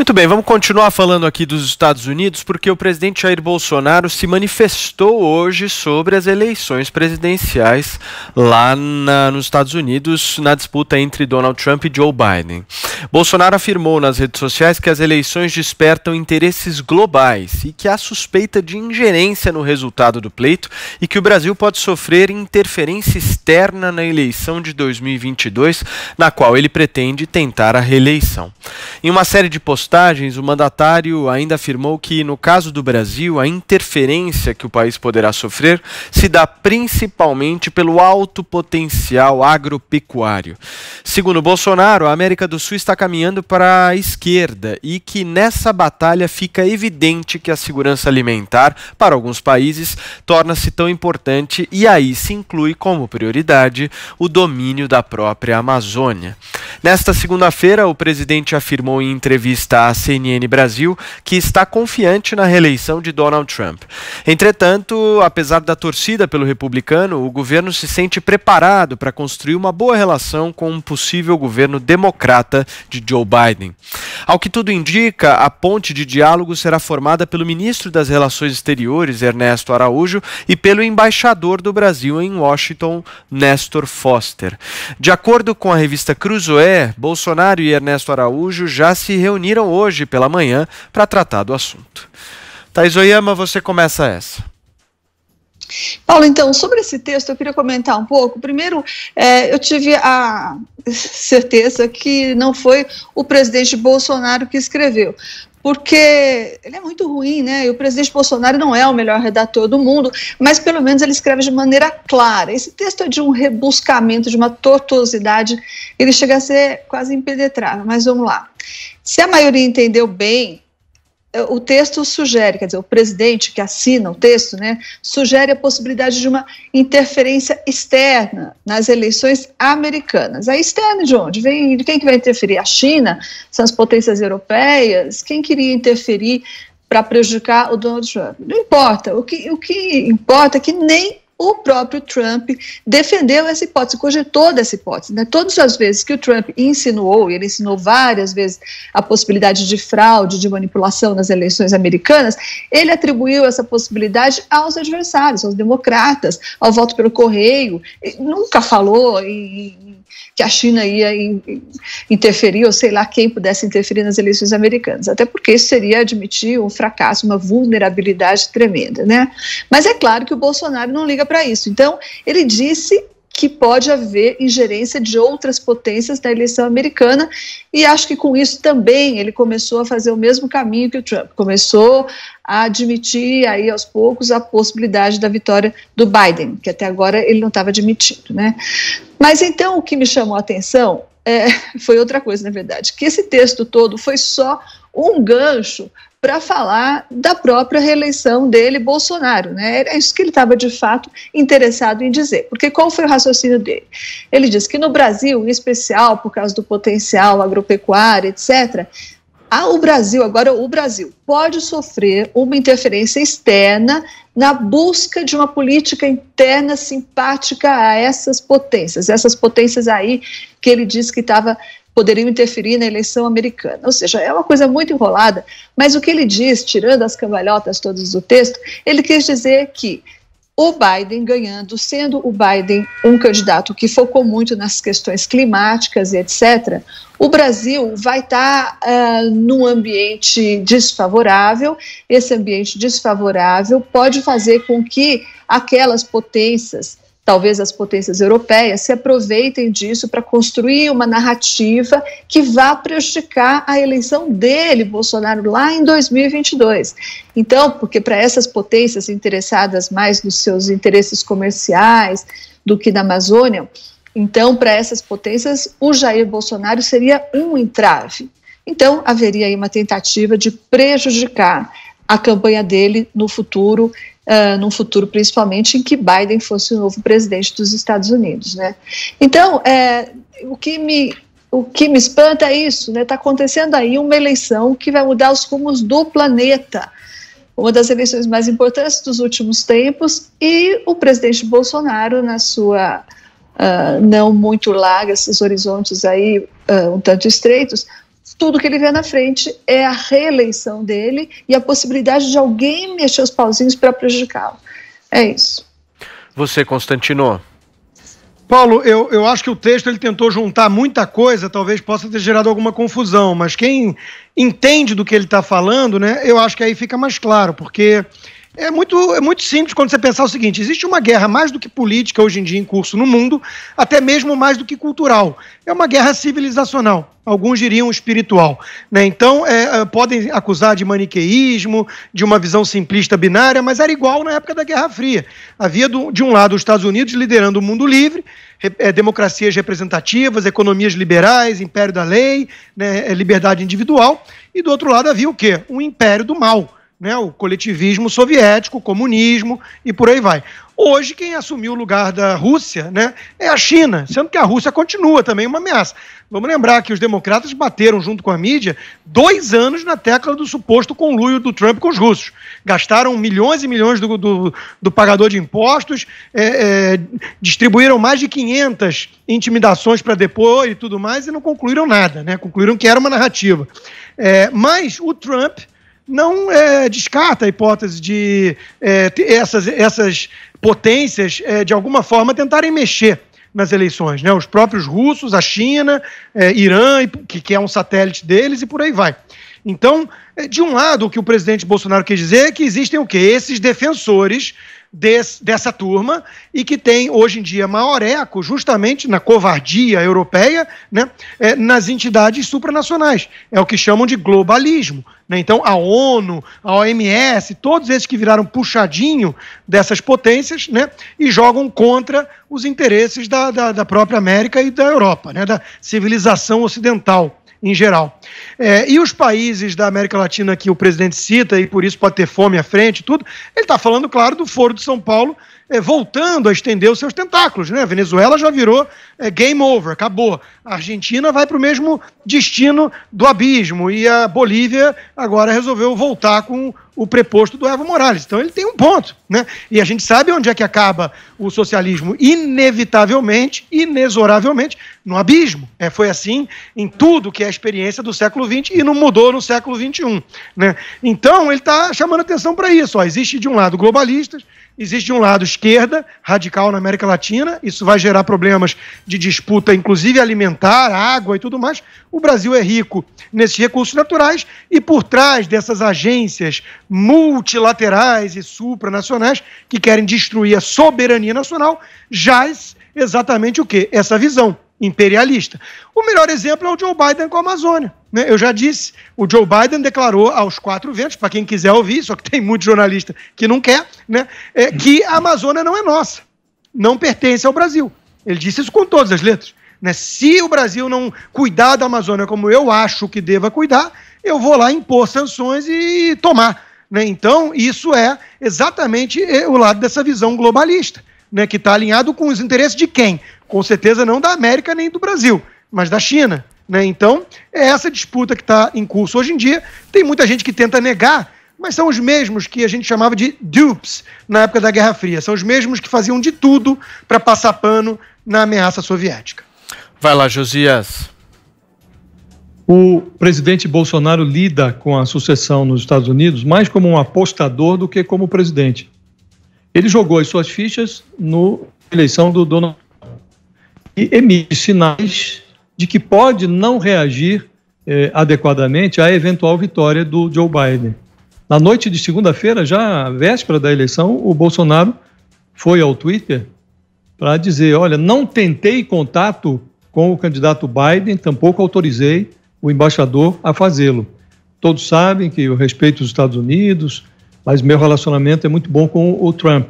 Muito bem, vamos continuar falando aqui dos Estados Unidos, porque o presidente Jair Bolsonaro se manifestou hoje sobre as eleições presidenciais lá na, nos Estados Unidos, na disputa entre Donald Trump e Joe Biden. Bolsonaro afirmou nas redes sociais que as eleições despertam interesses globais e que há suspeita de ingerência no resultado do pleito e que o Brasil pode sofrer interferência externa na eleição de 2022, na qual ele pretende tentar a reeleição. Em uma série de postagens, postagens, o mandatário ainda afirmou que, no caso do Brasil, a interferência que o país poderá sofrer se dá principalmente pelo alto potencial agropecuário. Segundo Bolsonaro, a América do Sul está caminhando para a esquerda e que nessa batalha fica evidente que a segurança alimentar, para alguns países, torna-se tão importante e aí se inclui como prioridade o domínio da própria Amazônia. Nesta segunda-feira, o presidente afirmou em entrevista da CNN Brasil, que está confiante na reeleição de Donald Trump. Entretanto, apesar da torcida pelo republicano, o governo se sente preparado para construir uma boa relação com um possível governo democrata de Joe Biden. Ao que tudo indica, a ponte de diálogo será formada pelo ministro das Relações Exteriores, Ernesto Araújo, e pelo embaixador do Brasil em Washington, Nestor Foster. De acordo com a revista Cruzoé, Bolsonaro e Ernesto Araújo já se reuniram reuniram hoje pela manhã para tratar do assunto. Thais Oyama, você começa essa. Paulo, então, sobre esse texto, eu queria comentar um pouco. Primeiro, é, eu tive a certeza que não foi o presidente Bolsonaro que escreveu, porque ele é muito ruim, né? E o presidente Bolsonaro não é o melhor redator do mundo, mas pelo menos ele escreve de maneira clara. Esse texto é de um rebuscamento, de uma tortuosidade, ele chega a ser quase impenetrável, mas vamos lá. Se a maioria entendeu bem, o texto sugere, quer dizer, o presidente que assina o texto, né, sugere a possibilidade de uma interferência externa nas eleições americanas. A externa de onde? Vem, de quem que vai interferir? A China? São as potências europeias? Quem queria interferir para prejudicar o Donald Trump? Não importa. O que, o que importa é que nem o próprio Trump defendeu essa hipótese, cogitou dessa hipótese. Né? Todas as vezes que o Trump insinuou, e ele insinuou várias vezes a possibilidade de fraude, de manipulação nas eleições americanas, ele atribuiu essa possibilidade aos adversários, aos democratas, ao voto pelo correio. Ele nunca falou em que a China ia interferir, ou sei lá quem pudesse interferir nas eleições americanas, até porque isso seria admitir um fracasso, uma vulnerabilidade tremenda, né? Mas é claro que o Bolsonaro não liga para isso. Então, ele disse que pode haver ingerência de outras potências na eleição americana, e acho que com isso também ele começou a fazer o mesmo caminho que o Trump, começou a admitir aí aos poucos a possibilidade da vitória do Biden, que até agora ele não estava admitindo, né? Mas então o que me chamou a atenção é, foi outra coisa, na verdade, que esse texto todo foi só um gancho para falar da própria reeleição dele, Bolsonaro. Né? Era é isso que ele estava, de fato, interessado em dizer. Porque qual foi o raciocínio dele? Ele disse que no Brasil, em especial por causa do potencial agropecuário, etc., o Brasil, agora o Brasil, pode sofrer uma interferência externa na busca de uma política interna simpática a essas potências, essas potências aí que ele disse que estava poderiam interferir na eleição americana. Ou seja, é uma coisa muito enrolada, mas o que ele diz, tirando as cambalhotas todas do texto, ele quis dizer que o Biden ganhando, sendo o Biden um candidato que focou muito nas questões climáticas e etc., o Brasil vai estar tá, uh, num ambiente desfavorável. Esse ambiente desfavorável pode fazer com que aquelas potências talvez as potências europeias, se aproveitem disso para construir uma narrativa que vá prejudicar a eleição dele, Bolsonaro, lá em 2022. Então, porque para essas potências interessadas mais nos seus interesses comerciais do que na Amazônia, então, para essas potências, o Jair Bolsonaro seria um entrave. Então, haveria aí uma tentativa de prejudicar a campanha dele no futuro, uh, num futuro principalmente em que Biden fosse o novo presidente dos Estados Unidos, né? Então, é, o que me o que me espanta é isso, né? Está acontecendo aí uma eleição que vai mudar os rumos do planeta. Uma das eleições mais importantes dos últimos tempos, e o presidente Bolsonaro, na sua uh, não muito larga, esses horizontes aí uh, um tanto estreitos, tudo que ele vê na frente é a reeleição dele e a possibilidade de alguém mexer os pauzinhos para prejudicá-lo. É isso. Você, Constantino. Paulo, eu, eu acho que o texto ele tentou juntar muita coisa, talvez possa ter gerado alguma confusão, mas quem entende do que ele está falando, né, eu acho que aí fica mais claro, porque é muito, é muito simples quando você pensar o seguinte: existe uma guerra mais do que política hoje em dia em curso no mundo, até mesmo mais do que cultural. É uma guerra civilizacional. Alguns diriam espiritual. Né? Então, é, é podem acusar de maniqueísmo, de uma visão simplista binária, mas era igual na época da Guerra Fria. Havia, do, de um lado, os Estados Unidos liderando o mundo livre, é, democracias representativas, economias liberais, império da lei, né, é, liberdade individual, e do outro lado havia o quê? Um império do mal né, o coletivismo soviético, o comunismo e por aí vai. Hoje, quem assumiu o lugar da Rússia né, é a China, sendo que a Rússia continua também uma ameaça. Vamos lembrar que os democratas bateram, junto com a mídia, dois anos na tecla do suposto conluio do Trump com os russos. Gastaram milhões e milhões do, do, do pagador de impostos, é, é, distribuíram mais de 500 intimidações para depor e tudo mais, e não concluíram nada, né? concluíram que era uma narrativa. É, mas o Trump não é, descarta a hipótese de é, essas, essas potências, é, de alguma forma, tentarem mexer nas eleições. Né? Os próprios russos, a China, é, Irã, que, que é um satélite deles, e por aí vai. Então, eh, de um lado, o que o presidente Bolsonaro quer dizer é que existem o quê? Esses defensores desse, dessa turma e que tem, hoje em dia, maior eco justamente na covardia europeia, né, é, nas entidades supranacionais. É o que chamam de globalismo. Né? Então, a ONU, a OMS, todos esses que viraram puxadinho dessas potências né, e jogam contra os interesses da, da, da própria América e da Europa, né, da civilização ocidental em geral. É, e os países da América Latina que o presidente cita, e por isso pode ter fome à frente tudo, ele está falando, claro, do Foro de São Paulo é, voltando a estender os seus tentáculos. Né? A Venezuela já virou é, game over, acabou. A Argentina vai para o mesmo destino do abismo e a Bolívia agora resolveu voltar com o preposto do Evo Morales. Então ele tem um ponto, né? E a gente sabe onde é que acaba o socialismo, inevitavelmente, inexoravelmente, no abismo. É, foi assim em tudo que é a experiência do século XX e não mudou no século XXI, né? Então ele está chamando atenção para isso. Ó. Existe de um lado globalistas, Existe de um lado esquerda radical na América Latina, isso vai gerar problemas de disputa, inclusive alimentar, água e tudo mais. O Brasil é rico nesses recursos naturais e por trás dessas agências multilaterais e supranacionais que querem destruir a soberania nacional, jaz exatamente o quê? Essa visão imperialista. O melhor exemplo é o Joe Biden com a Amazônia. Né? Eu já disse, o Joe Biden declarou aos quatro ventos, para quem quiser ouvir, só que tem muito jornalista que não quer, né? É, que a Amazônia não é nossa, não pertence ao Brasil. Ele disse isso com todas as letras. Né? Se o Brasil não cuidar da Amazônia como eu acho que deva cuidar, eu vou lá impor sanções e tomar. Né? Então, isso é exatamente é, o lado dessa visão globalista né, que está alinhado com os interesses de quem? Com certeza não da América nem do Brasil, mas da China. Né? Então, é essa disputa que está em curso hoje em dia. Tem muita gente que tenta negar, mas são os mesmos que a gente chamava de dupes na época da Guerra Fria. São os mesmos que faziam de tudo para passar pano na ameaça soviética. Vai lá, Josias. O presidente Bolsonaro lida com a sucessão nos Estados Unidos mais como um apostador do que como presidente. Ele jogou as suas fichas na eleição do Donald Trump e emite sinais de que pode não reagir eh, adequadamente à eventual vitória do Joe Biden. Na noite de segunda-feira, já véspera da eleição, o Bolsonaro foi ao Twitter para dizer: olha, não tentei contato com o candidato Biden, tampouco autorizei o embaixador a fazê-lo. Todos sabem que eu respeito os Estados Unidos, mas meu relacionamento é muito bom com o Trump.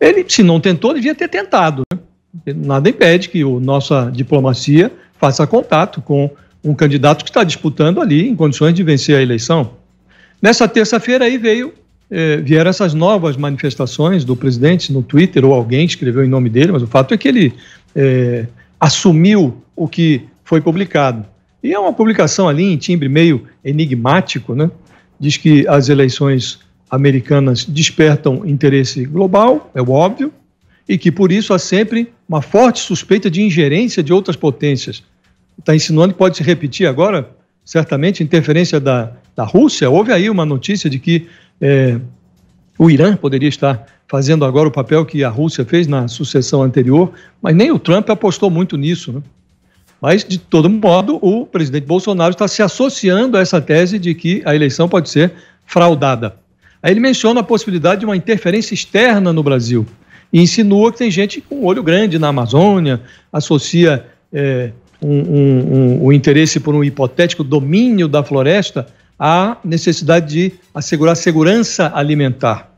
Ele, se não tentou, devia ter tentado. Né? Nada impede que a nossa diplomacia faça contato com um candidato que está disputando ali em condições de vencer a eleição. Nessa terça-feira aí veio eh, vieram essas novas manifestações do presidente no Twitter ou alguém escreveu em nome dele, mas o fato é que ele eh, assumiu o que foi publicado. E é uma publicação ali em timbre meio enigmático, né? diz que as eleições americanas despertam interesse global, é óbvio, e que por isso há sempre uma forte suspeita de ingerência de outras potências. Está insinuando que pode se repetir agora, certamente, interferência da, da Rússia. Houve aí uma notícia de que é, o Irã poderia estar fazendo agora o papel que a Rússia fez na sucessão anterior, mas nem o Trump apostou muito nisso. Né? Mas, de todo modo, o presidente Bolsonaro está se associando a essa tese de que a eleição pode ser fraudada. Aí ele menciona a possibilidade de uma interferência externa no Brasil e insinua que tem gente com olho grande na Amazônia, associa é, um, um, um, o interesse por um hipotético domínio da floresta à necessidade de assegurar segurança alimentar.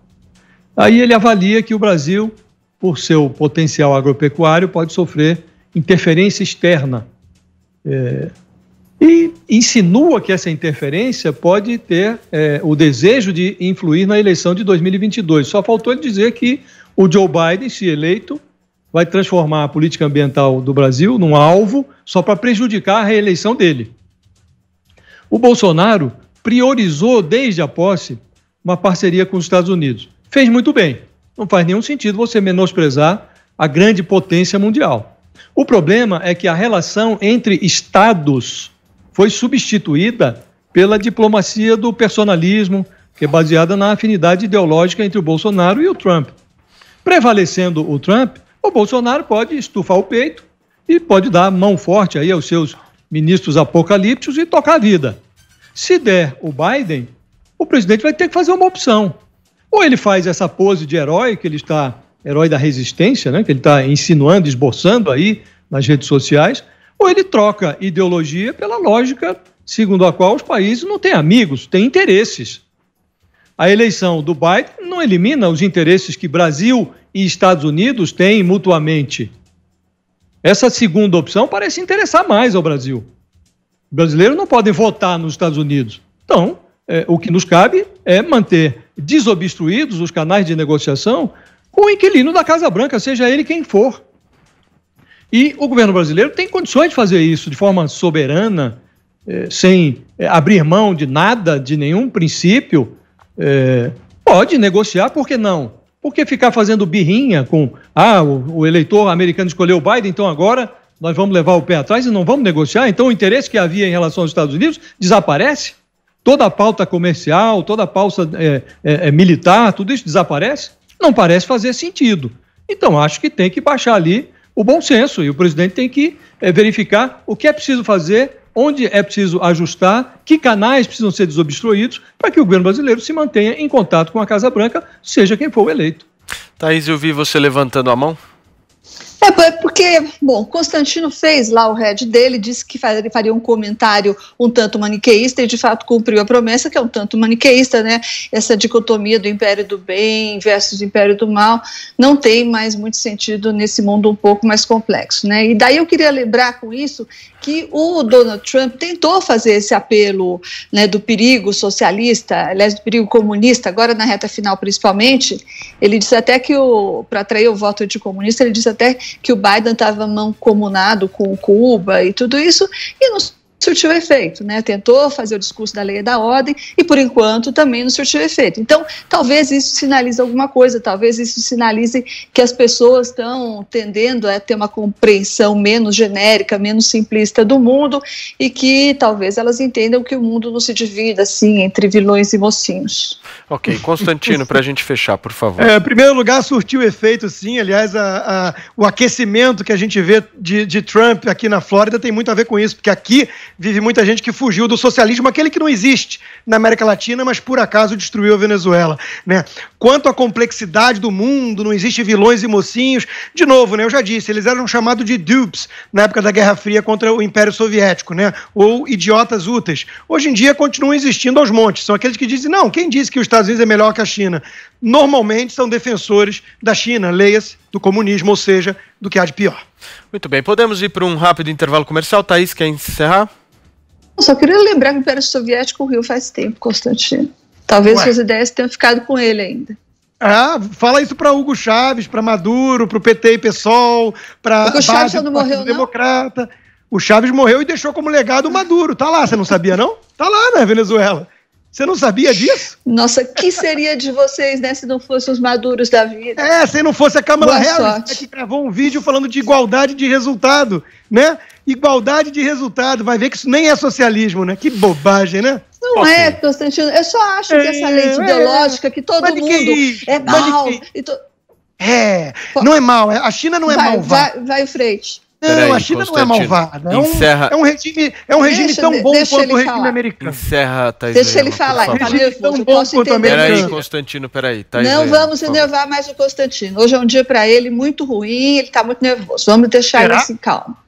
Aí ele avalia que o Brasil, por seu potencial agropecuário, pode sofrer interferência externa é, e insinua que essa interferência pode ter é, o desejo de influir na eleição de 2022. Só faltou ele dizer que o Joe Biden, se eleito, vai transformar a política ambiental do Brasil num alvo só para prejudicar a reeleição dele. O Bolsonaro priorizou desde a posse uma parceria com os Estados Unidos. Fez muito bem. Não faz nenhum sentido você menosprezar a grande potência mundial. O problema é que a relação entre estados foi substituída pela diplomacia do personalismo, que é baseada na afinidade ideológica entre o Bolsonaro e o Trump. Prevalecendo o Trump, o Bolsonaro pode estufar o peito e pode dar mão forte aí aos seus ministros apocalípticos e tocar a vida. Se der o Biden, o presidente vai ter que fazer uma opção. Ou ele faz essa pose de herói que ele está herói da resistência, né, que ele está insinuando, esboçando aí nas redes sociais, ou ele troca ideologia pela lógica segundo a qual os países não têm amigos, têm interesses. A eleição do Biden não elimina os interesses que Brasil e Estados Unidos têm mutuamente. Essa segunda opção parece interessar mais ao Brasil. Brasileiros não podem votar nos Estados Unidos. Então, é, o que nos cabe é manter desobstruídos os canais de negociação com o inquilino da Casa Branca, seja ele quem for. E o governo brasileiro tem condições de fazer isso de forma soberana, eh, sem eh, abrir mão de nada, de nenhum princípio. Eh, pode negociar, por que não? Por que ficar fazendo birrinha com ah, o, o eleitor americano escolheu o Biden, então agora nós vamos levar o pé atrás e não vamos negociar? Então o interesse que havia em relação aos Estados Unidos desaparece? Toda a pauta comercial, toda a pauta eh, eh, eh, militar, tudo isso desaparece? não parece fazer sentido. Então, acho que tem que baixar ali o bom senso e o presidente tem que é, verificar o que é preciso fazer, onde é preciso ajustar, que canais precisam ser desobstruídos para que o governo brasileiro se mantenha em contato com a Casa Branca, seja quem for o eleito. Thaís, eu vi você levantando a mão. É, é porque, bom, Constantino fez lá o head dele, disse que ele faria um comentário um tanto maniqueísta e de fato cumpriu a promessa, que é um tanto maniqueísta, né? Essa dicotomia do império do bem versus o império do mal não tem mais muito sentido nesse mundo um pouco mais complexo, né? E daí eu queria lembrar com isso que o Donald Trump tentou fazer esse apelo né, do perigo socialista, aliás, do perigo comunista, agora na reta final principalmente. Ele disse até que, para atrair o voto de comunista, ele disse até que o Biden estava mancomunado com Cuba e tudo isso, e não surtiu efeito, né? Tentou fazer o discurso da lei e da ordem e por enquanto também não surtiu efeito. Então, talvez isso sinalize alguma coisa, talvez isso sinalize que as pessoas estão tendendo a ter uma compreensão menos genérica, menos simplista do mundo e que talvez elas entendam que o mundo não se divida assim entre vilões e mocinhos. Ok, Constantino, para a gente fechar, por favor. É, em primeiro lugar, surtiu efeito sim, aliás, a, a, o aquecimento que a gente vê de, de Trump aqui na Flórida tem muito a ver com isso, porque aqui vive muita gente que fugiu do socialismo, aquele que não existe na América Latina, mas por acaso destruiu a Venezuela. Né? Quanto à complexidade do mundo, não existe vilões e mocinhos. De novo, né, eu já disse, eles eram chamados de dupes na época da Guerra Fria contra o Império Soviético, né? ou idiotas úteis. Hoje em dia continuam existindo aos montes. São aqueles que dizem, não, quem disse que os Estados Unidos é melhor que a China? Normalmente são defensores da China, leia-se, do comunismo, ou seja, do que há de pior. Muito bem, podemos ir para um rápido intervalo comercial. Thaís, quer encerrar? só queria lembrar que o Império Soviético Rio faz tempo, Constantino. Talvez Ué. suas ideias tenham ficado com ele ainda. Ah, fala isso para Hugo Chaves, para Maduro, para o PT e PSOL, para a Chaves não morreu, não? Democrata. O Chaves morreu e deixou como legado o Maduro. Tá lá, você não sabia não? Tá lá na né, Venezuela. Você não sabia disso? Nossa, que seria de vocês, né, se não fossem os maduros da vida? É, se não fosse a Câmara real. Né, que gravou um vídeo falando de igualdade de resultado, né? igualdade de resultado. Vai ver que isso nem é socialismo, né? Que bobagem, né? Não é, Constantino. Eu só acho que essa lei é, é. ideológica, que todo mundo que é mal. Que... To... É, não é mal. É, a China não é vai, malvada. Vai, vai em frente. Não, aí, a China não é malvada. É um, Encerra... é um regime, é um regime deixa, tão bom quanto o regime falar. americano. Encerra, Thaís Deixa ele falar, ele tá posso entender. Peraí, Constantino, peraí. Thaís não vamos enervar mais o Constantino. Hoje é um dia para ele muito ruim, ele está muito nervoso. Vamos deixar Será? ele assim calmo.